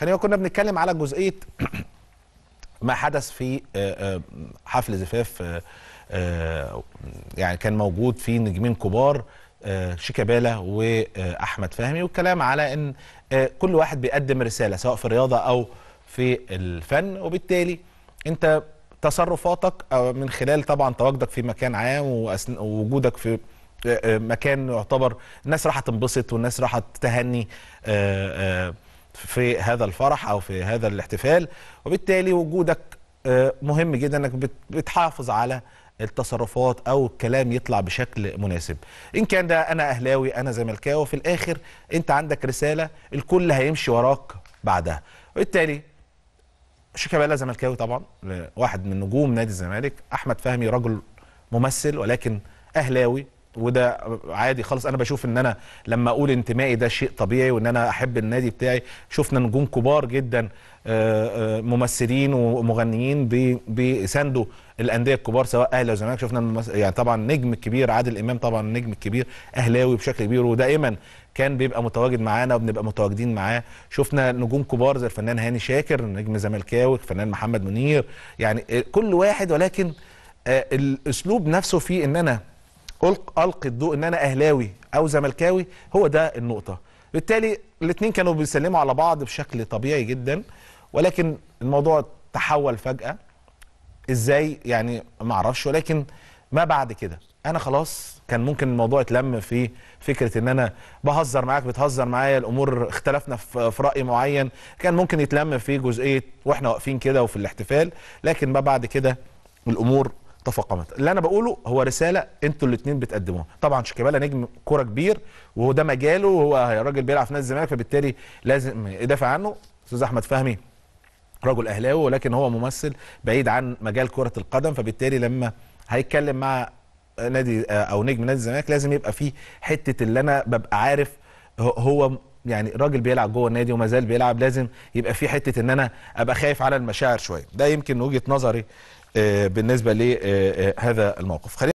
خلينا كنا بنتكلم على جزئيه ما حدث في آه، آه، حفل زفاف آه، يعني كان موجود في نجمين كبار شيكابالا واحمد فهمي والكلام على ان كل واحد بيقدم رساله سواء في الرياضه او في الفن وبالتالي انت تصرفاتك من خلال طبعا تواجدك في مكان عام ووجودك في مكان يعتبر الناس راح تنبسط والناس راح تهني في هذا الفرح او في هذا الاحتفال وبالتالي وجودك آه، مهم جدا انك بتحافظ على التصرفات او الكلام يطلع بشكل مناسب ان كان ده انا اهلاوي انا زملكاوي في الاخر انت عندك رساله الكل هيمشي وراك بعدها وبالتالي شيكابالا زملكاوي طبعا واحد من نجوم نادي الزمالك احمد فهمي رجل ممثل ولكن اهلاوي وده عادي خالص انا بشوف ان انا لما اقول انتمائي ده شيء طبيعي وان انا احب النادي بتاعي شفنا نجوم كبار جدا آه، آه، ممثلين ومغنيين بيساندوا الانديه الكبار سواء اهلي او زمالك شفنا يعني طبعا النجم الكبير عادل امام طبعا النجم الكبير اهلاوي بشكل كبير ودائما كان بيبقى متواجد معانا وبنبقى متواجدين معاه شفنا نجوم كبار زي الفنان هاني شاكر نجم زملكاوي الفنان محمد منير يعني آه، كل واحد ولكن الاسلوب نفسه في ان انا القي الضوء ان انا اهلاوي او زملكاوي هو ده النقطه بالتالي الاثنين كانوا بيسلموا على بعض بشكل طبيعي جدا ولكن الموضوع تحول فجاه ازاي يعني ما اعرفش ولكن ما بعد كده انا خلاص كان ممكن الموضوع يتلم في فكره ان انا بهزر معاك بتهزر معايا الامور اختلفنا في راي معين كان ممكن يتلم في جزئيه واحنا واقفين كده وفي الاحتفال لكن ما بعد كده الامور تفاقمت اللي انا بقوله هو رساله انتوا الاثنين بتقدموها طبعا شيكابالا نجم كوره كبير وهو ده مجاله وهو راجل بيلعب في نادي الزمالك فبالتالي لازم يدافع عنه استاذ احمد فهمي رجل اهلاوي ولكن هو ممثل بعيد عن مجال كره القدم فبالتالي لما هيتكلم مع نادي آه، او نجم نادي الزمالك لازم يبقى فيه حته اللي انا ببقى عارف هو يعني راجل بيلعب جوه النادي وما زال بيلعب لازم يبقى فيه حته ان انا ابقى خايف على المشاعر شويه ده يمكن وجهه نظري آه، بالنسبه لهذا آه، آه، الموقف